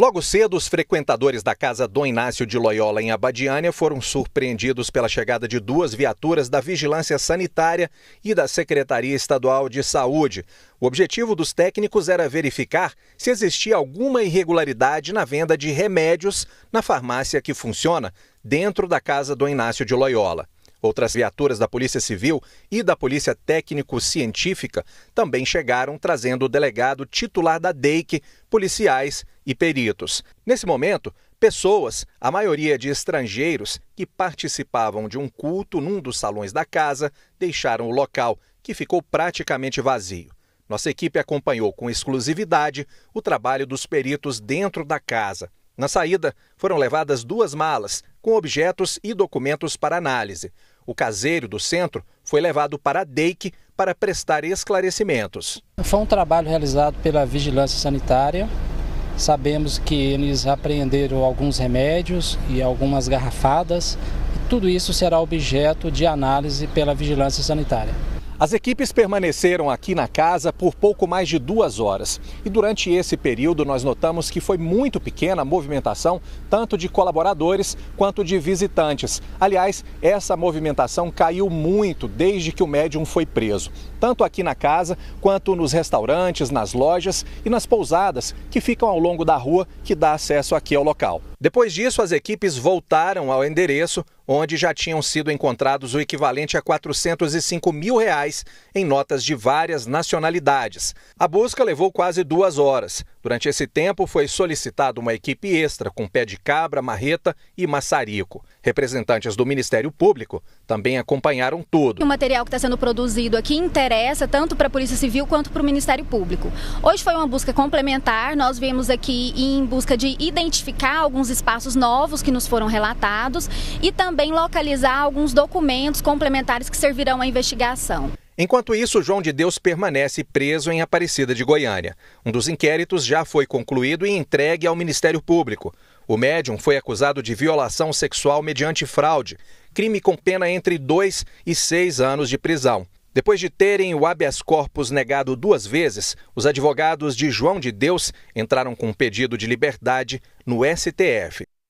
Logo cedo, os frequentadores da casa Dom Inácio de Loyola, em Abadiânia, foram surpreendidos pela chegada de duas viaturas da Vigilância Sanitária e da Secretaria Estadual de Saúde. O objetivo dos técnicos era verificar se existia alguma irregularidade na venda de remédios na farmácia que funciona dentro da casa Dom Inácio de Loyola. Outras viaturas da Polícia Civil e da Polícia Técnico-Científica também chegaram trazendo o delegado titular da DEIC, policiais e peritos. Nesse momento, pessoas, a maioria de estrangeiros, que participavam de um culto num dos salões da casa, deixaram o local, que ficou praticamente vazio. Nossa equipe acompanhou com exclusividade o trabalho dos peritos dentro da casa. Na saída, foram levadas duas malas com objetos e documentos para análise. O caseiro do centro foi levado para a DEIC para prestar esclarecimentos. Foi um trabalho realizado pela Vigilância Sanitária. Sabemos que eles apreenderam alguns remédios e algumas garrafadas. tudo isso será objeto de análise pela Vigilância Sanitária. As equipes permaneceram aqui na casa por pouco mais de duas horas. E durante esse período, nós notamos que foi muito pequena a movimentação, tanto de colaboradores quanto de visitantes. Aliás, essa movimentação caiu muito desde que o médium foi preso, tanto aqui na casa quanto nos restaurantes, nas lojas e nas pousadas que ficam ao longo da rua que dá acesso aqui ao local. Depois disso, as equipes voltaram ao endereço onde já tinham sido encontrados o equivalente a 405 mil reais em notas de várias nacionalidades. A busca levou quase duas horas. Durante esse tempo, foi solicitada uma equipe extra com pé de cabra, marreta e maçarico. Representantes do Ministério Público também acompanharam tudo. O material que está sendo produzido aqui interessa tanto para a Polícia Civil quanto para o Ministério Público. Hoje foi uma busca complementar, nós viemos aqui em busca de identificar alguns alguns espaços novos que nos foram relatados e também localizar alguns documentos complementares que servirão à investigação. Enquanto isso, João de Deus permanece preso em Aparecida de Goiânia. Um dos inquéritos já foi concluído e entregue ao Ministério Público. O médium foi acusado de violação sexual mediante fraude, crime com pena entre dois e seis anos de prisão. Depois de terem o habeas corpus negado duas vezes, os advogados de João de Deus entraram com um pedido de liberdade no STF.